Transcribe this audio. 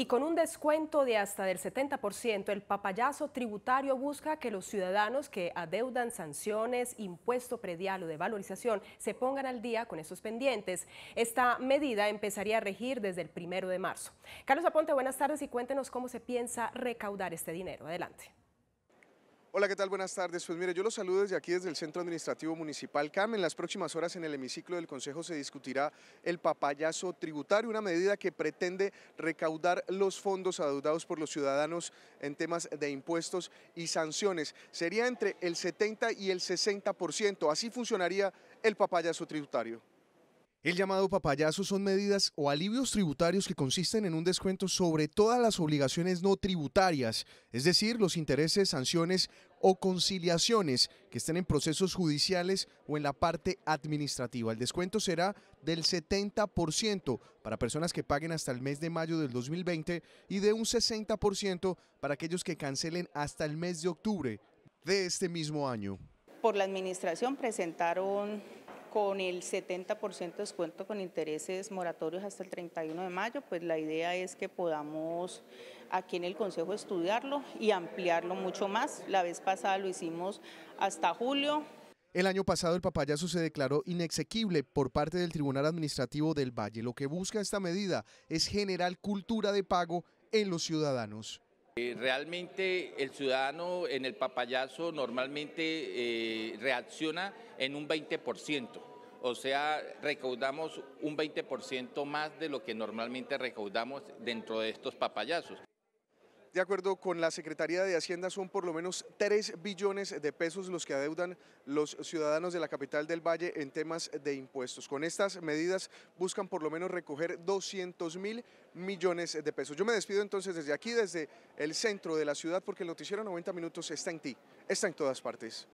Y con un descuento de hasta del 70%, el papayazo tributario busca que los ciudadanos que adeudan sanciones, impuesto predial o de valorización se pongan al día con esos pendientes. Esta medida empezaría a regir desde el primero de marzo. Carlos Aponte, buenas tardes y cuéntenos cómo se piensa recaudar este dinero. Adelante. Hola, ¿qué tal? Buenas tardes. Pues mire, yo los saludo desde aquí, desde el Centro Administrativo Municipal CAM. En las próximas horas en el hemiciclo del Consejo se discutirá el papayazo tributario, una medida que pretende recaudar los fondos adeudados por los ciudadanos en temas de impuestos y sanciones. Sería entre el 70 y el 60%. Así funcionaría el papayazo tributario. El llamado papayazo son medidas o alivios tributarios que consisten en un descuento sobre todas las obligaciones no tributarias, es decir, los intereses, sanciones o conciliaciones que estén en procesos judiciales o en la parte administrativa. El descuento será del 70% para personas que paguen hasta el mes de mayo del 2020 y de un 60% para aquellos que cancelen hasta el mes de octubre de este mismo año. Por la administración presentaron con el 70% de descuento con intereses moratorios hasta el 31 de mayo, pues la idea es que podamos aquí en el Consejo estudiarlo y ampliarlo mucho más. La vez pasada lo hicimos hasta julio, el año pasado el papayazo se declaró inexequible por parte del Tribunal Administrativo del Valle. Lo que busca esta medida es generar cultura de pago en los ciudadanos. Eh, realmente el ciudadano en el papayazo normalmente eh, reacciona en un 20%, o sea, recaudamos un 20% más de lo que normalmente recaudamos dentro de estos papayazos. De acuerdo con la Secretaría de Hacienda, son por lo menos 3 billones de pesos los que adeudan los ciudadanos de la capital del Valle en temas de impuestos. Con estas medidas buscan por lo menos recoger 200 mil millones de pesos. Yo me despido entonces desde aquí, desde el centro de la ciudad, porque el noticiero 90 Minutos está en ti, está en todas partes.